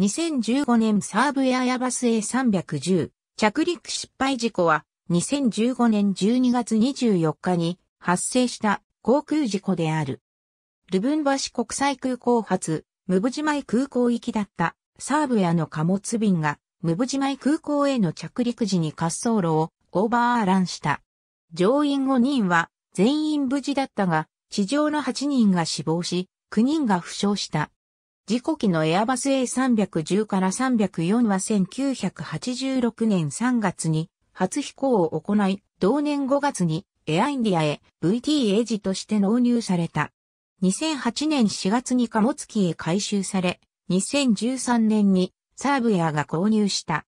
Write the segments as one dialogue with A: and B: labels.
A: 2015年サーブエアヤバス A310 着陸失敗事故は2015年12月24日に発生した航空事故である。ルブン橋国際空港発、ムブジマイ空港行きだったサーブエアの貨物便がムブジマイ空港への着陸時に滑走路をオーバーランした。乗員5人は全員無事だったが、地上の8人が死亡し、9人が負傷した。事故機のエアバス A310 から304は1986年3月に初飛行を行い、同年5月にエアインディアへ VT エイジとして納入された。2008年4月に貨物機へ回収され、2013年にサーブエアが購入した。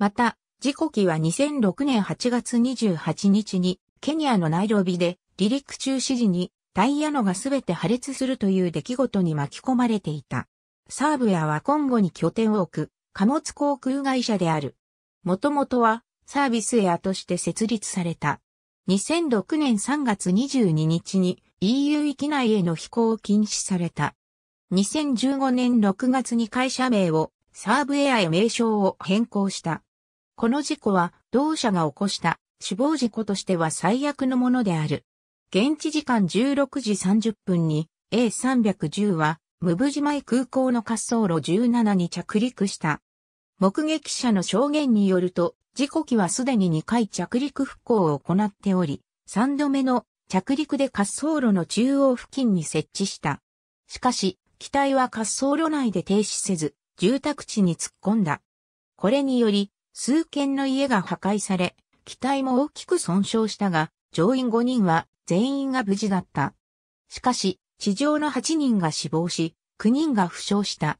A: また、事故機は2006年8月28日にケニアのナイロビで離陸中指示にタイヤのがすべて破裂するという出来事に巻き込まれていた。サーブアは今後に拠点を置く貨物航空会社である。もともとはサービスエアとして設立された。2006年3月22日に EU 域内への飛行を禁止された。2015年6月に会社名をサーブエアへ名称を変更した。この事故は同社が起こした死亡事故としては最悪のものである。現地時間16時30分に A310 はムブジマイ空港の滑走路17に着陸した。目撃者の証言によると、事故機はすでに2回着陸復興を行っており、3度目の着陸で滑走路の中央付近に設置した。しかし、機体は滑走路内で停止せず、住宅地に突っ込んだ。これにより、数軒の家が破壊され、機体も大きく損傷したが、乗員5人は全員が無事だった。しかし、地上の8人が死亡し、9人が負傷した。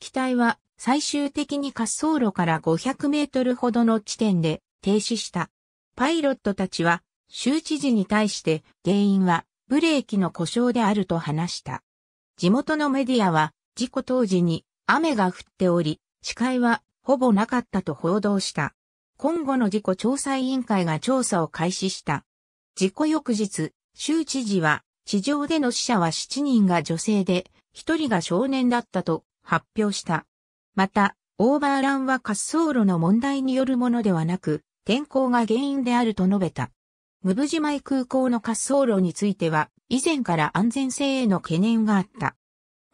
A: 機体は最終的に滑走路から500メートルほどの地点で停止した。パイロットたちは州知事に対して原因はブレーキの故障であると話した。地元のメディアは事故当時に雨が降っており、視界はほぼなかったと報道した。今後の事故調査委員会が調査を開始した。事故翌日、州知事は地上での死者は7人が女性で、1人が少年だったと発表した。また、オーバーランは滑走路の問題によるものではなく、天候が原因であると述べた。ムブジマイ空港の滑走路については、以前から安全性への懸念があった。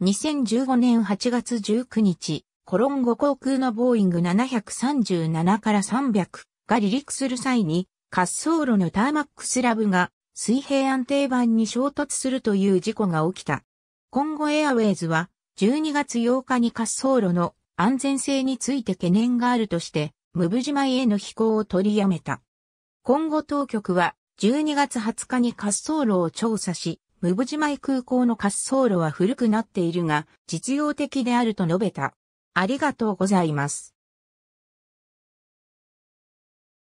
A: 2015年8月19日、コロンゴ航空のボーイング737から300が離陸する際に、滑走路のターマックスラブが水平安定板に衝突するという事故が起きた。今後エアウェイズは12月8日に滑走路の安全性について懸念があるとして、ムブジマイへの飛行を取りやめた。今後当局は12月20日に滑走路を調査し、ムブジマイ空港の滑走路は古くなっているが、実用的であると述べた。ありがとうございます。